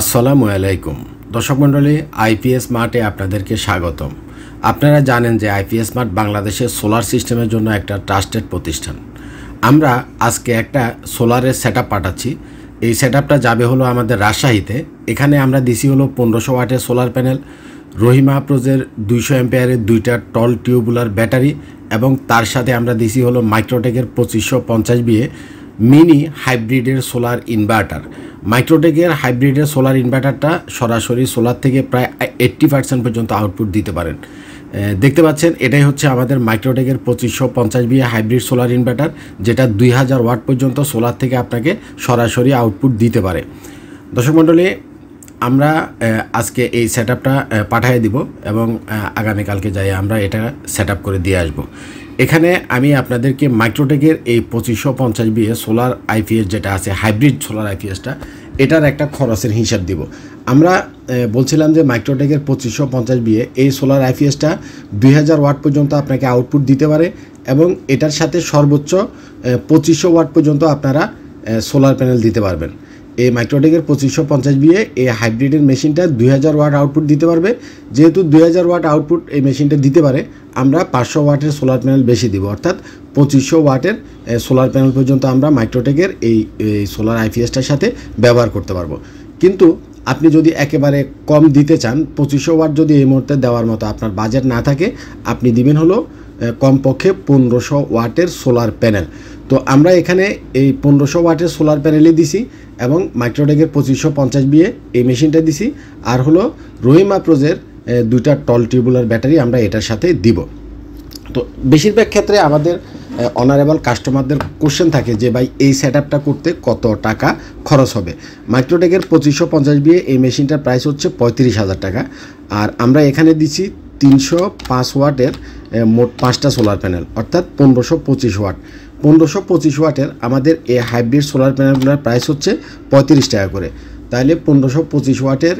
আসসালামু আলাইকুম দর্শক মণ্ডলী আইপিএস মার্টে আপনাদেরকে স্বাগতম আপনারা জানেন যে আইপিএস মার্ট বাংলাদেশের সোলার সিস্টেমের জন্য একটা ট্রাস্টেড প্রতিষ্ঠান আমরা আজকে একটা সোলারের সেট পাঠাচ্ছি এই সেট যাবে হলো আমাদের রাজশাহীতে এখানে আমরা দিছি হলো পনেরোশো ওয়াটের সোলার প্যানেল রহিমা প্রোজের দুইশো অ্যাম্পেয়ারের দুইটা টল টিউবুলার ব্যাটারি এবং তার সাথে আমরা দিছি হলো মাইক্রোটেকের পঁচিশশো পঞ্চাশ বিয়ে মিনি হাইব্রিডের সোলার ইনভার্টার মাইক্রোটেকের হাইব্রিডের সোলার ইনভার্টারটা সরাসরি সোলার থেকে প্রায় এইট্টি পার্সেন্ট পর্যন্ত আউটপুট দিতে পারেন দেখতে পাচ্ছেন এটাই হচ্ছে আমাদের মাইক্রোটেকের পঁচিশশো পঞ্চাশ বিয়ে হাইব্রিড সোলার ইনভার্টার যেটা দুই হাজার ওয়াট পর্যন্ত সোলার থেকে আপনাকে সরাসরি আউটপুট দিতে পারে দর্শক মণ্ডলী আমরা আজকে এই সেট আপটা পাঠিয়ে দিব এবং আগামীকালকে যাই আমরা এটা সেট করে দিয়ে আসবো এখানে আমি আপনাদেরকে মাইক্রোটেকের এই পঁচিশশো পঞ্চাশ বিয়ে সোলার আইপিএস যেটা আছে হাইব্রিড সোলার আইপিএসটা এটার একটা খরচের হিসাব দিব আমরা বলছিলাম যে মাইক্রোটেকের পঁচিশশো পঞ্চাশ বিয়ে এই সোলার আইপিএসটা দুই হাজার ওয়াট পর্যন্ত আপনাকে আউটপুট দিতে পারে এবং এটার সাথে সর্বোচ্চ পঁচিশশো ওয়াট পর্যন্ত আপনারা সোলার প্যানেল দিতে পারবেন এই মাইক্রোটেকের পঁচিশশো পঞ্চাশ বিয়ে এই হাইব্রিডের মেশিনটা দুই হাজার ওয়াট আউটপুট দিতে পারবে যেহেতু দুই হাজার ওয়াট আউটপুট এই মেশিনটা দিতে পারে আমরা পাঁচশো ওয়াটের সোলার প্যানেল বেশি দিব অর্থাৎ পঁচিশশো ওয়াটের সোলার প্যানেল পর্যন্ত আমরা মাইক্রোটেকের এই সোলার আইপিএসটার সাথে ব্যবহার করতে পারবো কিন্তু আপনি যদি একেবারে কম দিতে চান পঁচিশশো ওয়াট যদি এই মুহূর্তে দেওয়ার মতো আপনার বাজেট না থাকে আপনি দিবেন হলো কমপক্ষে পনেরোশো ওয়াটের সোলার প্যানেল তো আমরা এখানে এই পনেরোশো ওয়াটের সোলার প্যানেলই দিছি এবং মাইক্রোটেকের পঁচিশশো পঞ্চাশ বিয়ে এই মেশিনটা দিছি আর হলো রোহিমা প্রোজের দুইটা টল টিউবুলার ব্যাটারি আমরা এটার সাথে দিব তো বেশিরভাগ ক্ষেত্রে আমাদের অনারেবল কাস্টমারদের কোশ্চেন থাকে যে ভাই এই সেট করতে কত টাকা খরচ হবে মাইক্রোটেকের পঁচিশশো পঞ্চাশ বিয়ে এই মেশিনটার প্রাইস হচ্ছে পঁয়ত্রিশ হাজার টাকা আর আমরা এখানে দিচ্ছি তিনশো পাঁচ ওয়াটের মোট পাঁচটা সোলার প্যানেল অর্থাৎ পনেরোশো পঁচিশ ওয়াট পনেরোশো পঁচিশ ওয়াটের আমাদের এই হাইব্রিড সোলার প্যানেলগুলোর প্রাইস হচ্ছে পঁয়ত্রিশ টাকা করে তাহলে পনেরোশো পঁচিশ ওয়াটের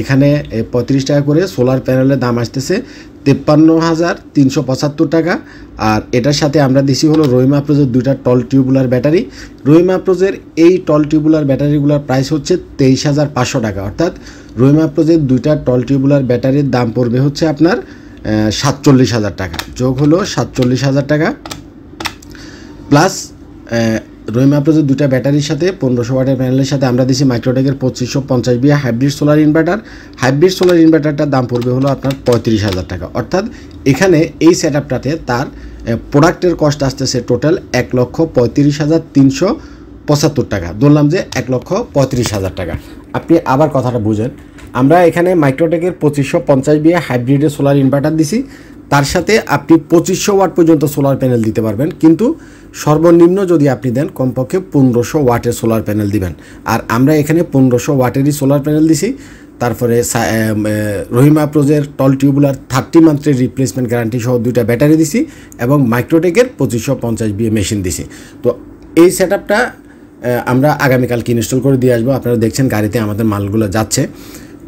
এখানে পঁয়ত্রিশ টাকা করে সোলার প্যানেলের দাম আসতেছে তেপ্পান্ন হাজার তিনশো পঁচাত্তর টাকা আর এটার সাথে আমরা দিছি হলো রহিমা প্রোজের দুইটা টল টিউবুলার ব্যাটারি রহিমা প্রোজের এই টল টিউবুলার ব্যাটারিগুলোর প্রাইস হচ্ছে তেইশ হাজার পাঁচশো টাকা অর্থাৎ রহিমা প্রোজের দুইটা টল টিউবুলার ব্যাটারির দাম পড়বে হচ্ছে আপনার সাতচল্লিশ হাজার টাকা যোগ হলো সাতচল্লিশ হাজার টাকা প্লাস রহিম আফরোজের দুটা ব্যাটারির সাথে পনেরোশো ওয়াটের প্যানেলের সাথে আমরা দিচ্ছি মাইক্রোটেকের পঁচিশশো পঞ্চাশ বিয়া hybrid solar inverter hybrid solar ইনভার্টারটার দাম পড়বে হলো আপনার পঁয়ত্রিশ হাজার টাকা অর্থাৎ এখানে এই সেট আপটাতে তার প্রোডাক্টের কস্ট আসতেছে টোটাল এক লক্ষ পঁয়ত্রিশ হাজার তিনশো পঁচাত্তর টাকা ধরলাম যে এক লক্ষ পঁয়ত্রিশ হাজার টাকা আপনি আবার কথাটা বুঝেন আমরা এখানে মাইক্রোটেকের পঁচিশশো পঞ্চাশ বিয়ে হাইব্রিডের সোলার ইনভার্টার দিছি তার সাথে আপনি পঁচিশশো ওয়াট পর্যন্ত সোলার প্যানেল দিতে পারবেন কিন্তু সর্বনিম্ন যদি আপনি দেন কমপক্ষে পনেরোশো ওয়াটের সোলার প্যানেল দিবেন আর আমরা এখানে পনেরোশো ওয়াটেরই সোলার প্যানেল দিছি তারপরে রহিমা প্রোজের টল টিউবুলার থার্টি মান্থের রিপ্লেসমেন্ট গ্যারান্টি সহ দুইটা ব্যাটারি দিছি এবং মাইক্রোটেকের পঁচিশশো পঞ্চাশ বিএ মেশিন দিছি তো এই সেট আপটা আমরা আগামীকালকে ইনস্টল করে দিয়ে আসবো আপনারা দেখছেন গাড়িতে আমাদের মালগুলো যাচ্ছে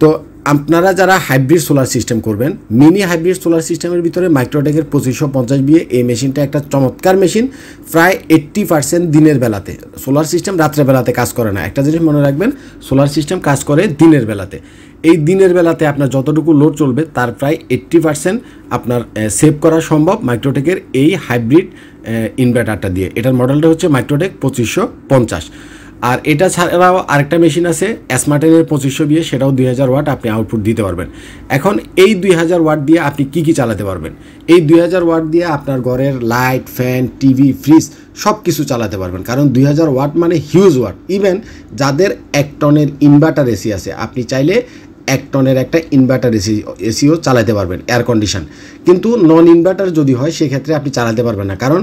তো আপনারা যারা হাইব্রিড সোলার সিস্টেম করবেন মিনি হাইব্রিড সোলার সিস্টেমের ভিতরে মাইক্রোটেকের পঁচিশশো পঞ্চাশ বিয়ে এই মেশিনটা একটা চমৎকার মেশিন প্রায় এইট্টি পার্সেন্ট দিনের বেলাতে সোলার সিস্টেম রাত্রেবেলাতে কাজ করে না একটা জিনিস মনে রাখবেন সোলার সিস্টেম কাজ করে দিনের বেলাতে এই দিনের বেলাতে আপনার যতটুকু লোড চলবে তার প্রায় এইট্টি পার্সেন্ট আপনার সেভ করা সম্ভব মাইক্রোটেকের এই হাইব্রিড ইনভার্টারটা দিয়ে এটার মডেলটা হচ্ছে মাইক্রোটেক পঁচিশশো পঞ্চাশ আর এটা ছাড়াও আরেকটা মেশিন আছে অ্যাসমার্টেনের পঁচিশশো বিয়ে সেটাও দুই হাজার ওয়াট আপনি আউটপুট দিতে পারবেন এখন এই দুই হাজার ওয়াট দিয়ে আপনি কি কি চালাতে পারবেন এই দুই হাজার ওয়াট দিয়ে আপনার ঘরের লাইট ফ্যান টিভি ফ্রিজ সব কিছু চালাতে পারবেন কারণ দুই হাজার ওয়াট মানে হিউজ ওয়াট ইভেন যাদের এক টনের ইনভার্টার এসি আছে আপনি চাইলে এক টনের একটা ইনভার্টার এসি এসিও চালাতে পারবেন এয়ার কন্ডিশন কিন্তু নন ইনভার্টার যদি হয় সেক্ষেত্রে আপনি চালাতে পারবেন না কারণ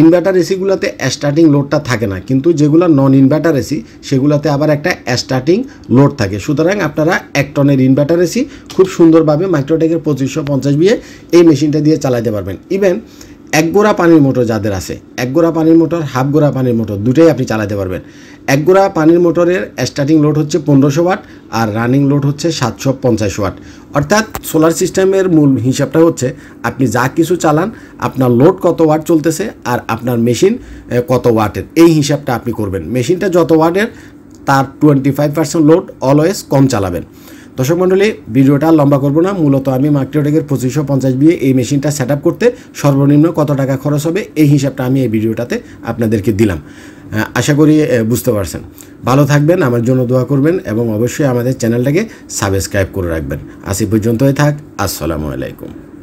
ইনভার্টার এসিগুলোতে স্টার্টিং লোডটা থাকে না কিন্তু যেগুলো নন ইনভার্টার এসি সেগুলোতে আবার একটা স্টার্টিং লোড থাকে সুতরাং আপনারা এক টনের ইনভার্টার এসি খুব সুন্দরভাবে মাইক্রোটেকের পঁচিশশো পঞ্চাশ বিয়ে এই মেশিনটা দিয়ে চালাতে পারবেন ইভেন এক গোড়া পানির মোটর যাদের আছে এক গোড়া পানির মোটর হাফ গোড়া পানির মোটর দুটাই আপনি চালাতে পারবেন এক গোড়া পানির মোটরের স্টার্টিং লোড হচ্ছে পনেরোশো ওয়াট আর রানিং লোড হচ্ছে সাতশো পঞ্চাশ ওয়াট অর্থাৎ সোলার সিস্টেমের মূল হিসাবটা হচ্ছে আপনি যা কিছু চালান আপনার লোড কত ওয়াট চলতেছে আর আপনার মেশিন কত ওয়াটের এই হিসাবটা আপনি করবেন মেশিনটা যত ওয়াটের তার twenty five percent load always কম চালাবেন দর্শক মণ্ডলী ভিডিওটা লম্বা করব না মূলত আমি মাইক্রোটেকের পঁচিশশো পঞ্চাশ বিয়ে এই মেশিনটা সেট করতে সর্বনিম্ন কত টাকা খরচ হবে এই হিসাবটা আমি এই ভিডিওটাতে আপনাদেরকে দিলাম আশা করি বুঝতে পারছেন ভালো থাকবেন আমার জন্য দোয়া করবেন এবং অবশ্যই আমাদের চ্যানেলটাকে সাবস্ক্রাইব করে রাখবেন আসি পর্যন্তই থাক আসসালামু আলাইকুম